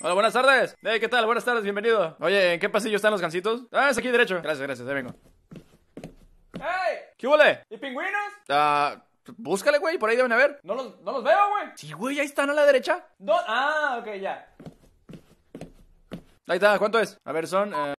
Hola, buenas tardes. Hey, ¿qué tal? Buenas tardes, bienvenido. Oye, ¿en qué pasillo están los gancitos? Ah, es aquí derecho. Gracias, gracias, ahí vengo. ¡Hey! ¿Qué huele? ¿Y pingüinos? Ah, búscale, güey, por ahí deben haber. No los, no los veo, güey. Sí, güey, ahí están a la derecha. ah, ok, ya. Ahí está, ¿cuánto es? A ver, son... Eh,